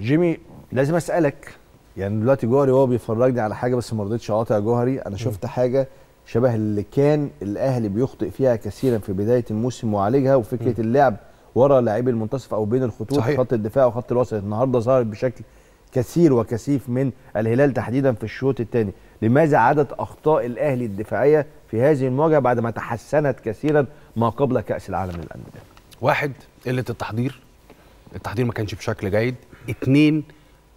جيمي لازم اسالك يعني دلوقتي جوهري وهو بيفرجني على حاجه بس ما رضيتش اقاطع جوهري انا شفت حاجه شبه اللي كان الاهلي بيخطئ فيها كثيرا في بدايه الموسم وعالجها وفكره اللعب ورا لاعبي المنتصف او بين الخطوط صحيح. خط الدفاع وخط الوسط النهارده ظهرت بشكل كثير وكثيف من الهلال تحديدا في الشوط الثاني لماذا عدد اخطاء الاهلي الدفاعيه في هذه المواجهه بعد ما تحسنت كثيرا ما قبل كاس العالم للانديه واحد قله التحضير التحضير ما كانش بشكل جيد اتنين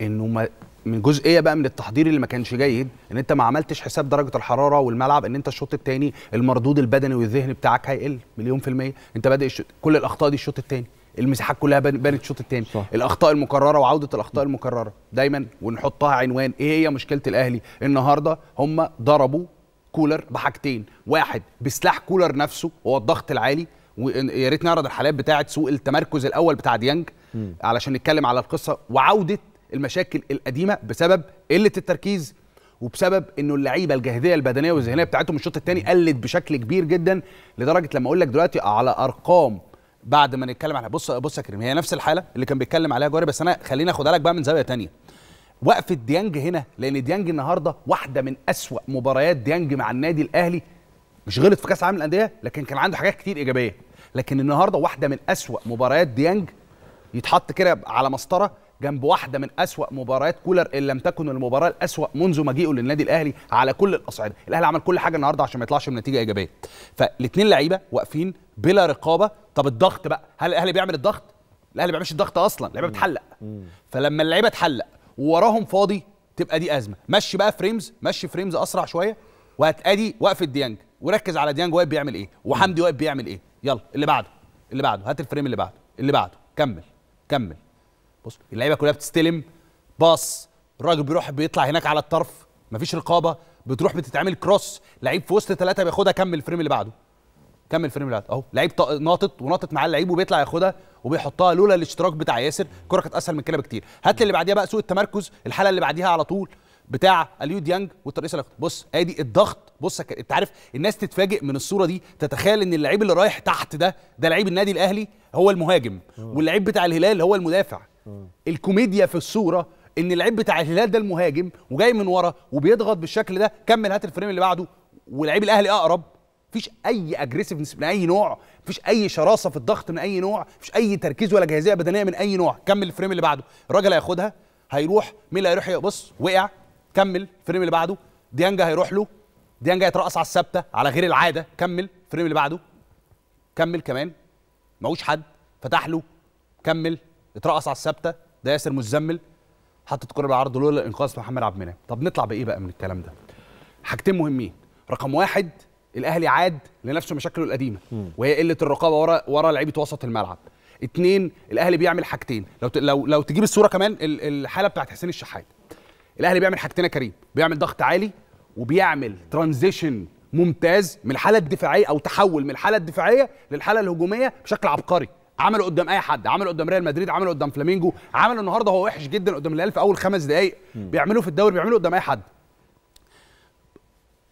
انه ما من جزئيه بقى من التحضير اللي ما كانش جيد ان انت ما عملتش حساب درجه الحراره والملعب ان انت الشوط الثاني المردود البدني والذهني بتاعك هيقل مليون في الميه انت بادئ كل الاخطاء دي الشوط الثاني المساحات كلها بانت الشوط الثاني الاخطاء المكرره وعوده الاخطاء المكرره دايما ونحطها عنوان ايه هي مشكله الاهلي النهارده هم ضربوا كولر بحاجتين واحد بسلاح كولر نفسه هو الضغط العالي ويا ريت نعرض الحالات بتاعه سوء التمركز الاول بتاع ديانج م. علشان نتكلم على القصه وعوده المشاكل القديمه بسبب قله التركيز وبسبب انه اللعيبه الجاهزيه البدنيه والذهنيه بتاعتهم الشوط الثاني قلت بشكل كبير جدا لدرجه لما اقول لك دلوقتي على ارقام بعد ما نتكلم على بص بص يا كريم هي نفس الحاله اللي كان بيتكلم عليها جواري بس انا خليني اخدها لك بقى من زاويه ثانيه وقفه ديانج هنا لان ديانج النهارده واحده من اسوا مباريات ديانج مع النادي الاهلي مش غلط في كاس العالم للانديه لكن كان عنده حاجات كتير ايجابيه لكن النهارده واحده من اسوا مباريات ديانج يتحط كده على مسطره جنب واحده من اسوا مباريات كولر ان لم تكن المباراه الاسوا منذ مجيئه للنادي الاهلي على كل الاصعده الاهلي عمل كل حاجه النهارده عشان ما يطلعش من نتيجه ايجابيه فالاثنين لعيبه واقفين بلا رقابه طب الضغط بقى هل الاهلي بيعمل الضغط الاهلي ما بيعملش الضغط اصلا اللعيبه بتحلق فلما اللعيبه تحلق ووراهم فاضي تبقى دي ازمه مشي بقى فريمز مشي فريمز اسرع شويه وهتادي وقف ديانج وركز على ديانج واقف بيعمل ايه وحمدي واقف بيعمل ايه يلا اللي بعده اللي بعده هات الفريم اللي بعده اللي بعده كمل كمل بص اللعيبه كلها بتستلم باص الراجل بيروح بيطلع هناك على الطرف مفيش رقابه بتروح بتتعمل كروس لعيب في وسط ثلاثه بياخدها كمل الفريم اللي بعده كمل الفريم اللي بعده اهو لعيب ناطط وناطط معاه اللعيب وبيطلع ياخدها وبيحطها لولا الاشتراك بتاع ياسر الكره كانت اسهل من كده بكتير هات اللي بعديها بقى سوء التمركز الحاله اللي بعديها على طول بتاع اليو ديانج والترقيصه اللي بص ادي الضغط بص انت عارف الناس تتفاجئ من الصوره دي تتخيل ان اللعيب اللي رايح تحت ده ده لعيب النادي الاهلي هو المهاجم واللعيب بتاع الهلال هو المدافع الكوميديا في الصوره ان اللعيب بتاع الهلال ده المهاجم وجاي من ورا وبيضغط بالشكل ده كمل هات الفريم اللي بعده ولعيب الاهلي اقرب مفيش اي اجريسيفنس من اي نوع مفيش اي شراسه في الضغط من اي نوع مفيش اي تركيز ولا جاهزيه بدنيه من اي نوع كمل الفريم اللي بعده الراجل هياخدها هيروح مين اللي هيروح بص وقع كمل الفريم اللي بعده ديانجا هيروح له ديانجا هيترقص على الثابته على غير العاده كمل الفريم اللي بعده كمل كمان ماهوش حد فتح له كمل اترقص على الثابته ده ياسر مزمل حطت كره بالعرض لولا انقاذ محمد عبد المنعم طب نطلع بايه بقى من الكلام ده حاجتين مهمين رقم واحد الاهلي عاد لنفسه مشاكله القديمه وهي قله الرقابه ورا ورا لعيبه وسط الملعب اتنين الاهلي بيعمل حاجتين لو لو لو تجيب الصوره كمان الحاله بتاعت حسين الشحات الاهلي بيعمل حاجتين يا كريم بيعمل ضغط عالي وبيعمل ترانزيشن ممتاز من الحاله الدفاعيه او تحول من الحاله الدفاعيه للحاله الهجوميه بشكل عبقري عمله قدام اي حد عمله قدام ريال مدريد عمله قدام فلامينجو عمله النهارده هو وحش جدا قدام الهلال في اول خمس دقائق بيعمله في الدوري بيعمله قدام اي حد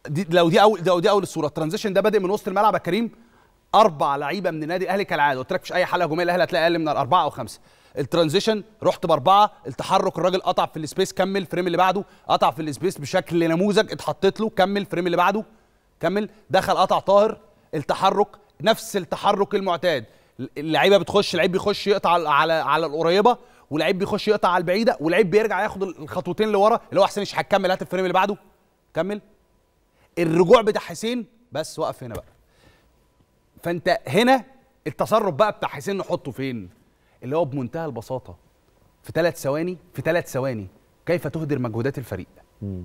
دي لو دي اول لو دي اول الصوره الترانزيشن ده بادئ من وسط الملعب يا كريم اربع لعيبه من النادي الاهلي كالعاده قلت لك اي حاله هجوميه الاهلي هتلاقي اقل من اربعه او خمسه الترانزيشن رحت باربعه التحرك الراجل قطع في السبيس كمل الفريم اللي بعده قطع في السبيس بشكل نموذج اتحطيت له كمل الفريم اللي بعده كمل دخل قطع طاهر التحرك نفس التحرك المعتاد اللعيبه بتخش لعيب بيخش يقطع على على القريبه ولعيب بيخش يقطع على البعيده ولعيب بيرجع ياخد الخطوتين لورا اللي هو حسين مش كمل هات الفريم اللي بعده كمل الرجوع بتاع حسين بس وقف هنا بقى فانت هنا التصرف بقى بتاع حسين نحطه فين اللي هو بمنتهى البساطه في ثلاث ثواني في ثلاث ثواني كيف تهدر مجهودات الفريق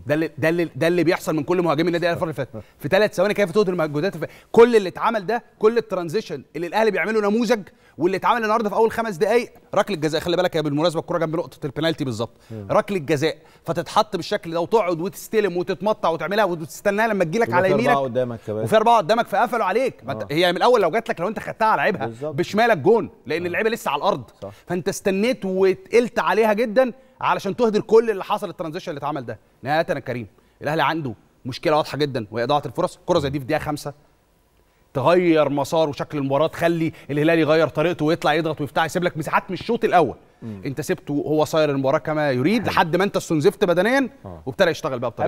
ده اللي ده اللي ده اللي بيحصل من كل مهاجمين النادي الاهلي الفتره اللي فاتت في ثلاث ثواني كيف تقدر مجهودات كل اللي اتعمل ده كل الترانزيشن اللي الاهلي بيعمله نموذج واللي اتعمل النهارده في اول خمس دقائق ركله جزاء خلي بالك يا بالمناسبه الكوره جنب نقطه البنالتي بالظبط ركله جزاء فتتحط بالشكل ده وتقعد وتستلم وتتمطع وتعملها وتستناها لما تجي لك على يمينك اربعه قدامك كمان وفي اربعه قدامك فقفلوا عليك آه. هي من الاول لو جات لك لو انت خدتها على عيبها بشمالك جون لان آه. اللعيبه لسه على الارض صح. فانت استنيت وتقلت عليها جدا علشان تهدر كل اللي حصل الترانزيشن اللي اتعمل ده نهايه انا كريم الاهلي عنده مشكله واضحه جدا وهي اضاعه الفرص كره زي دي في دقيقه خمسة تغير مسار وشكل المباراه تخلي الهلال يغير طريقته ويطلع يضغط ويفتح يسيب لك مساحات من الشوط الاول مم. انت سبته هو صاير المباراه كما يريد لحد ما انت استنزفت بدنيا آه. وابتدى يشتغل بقى بطريقه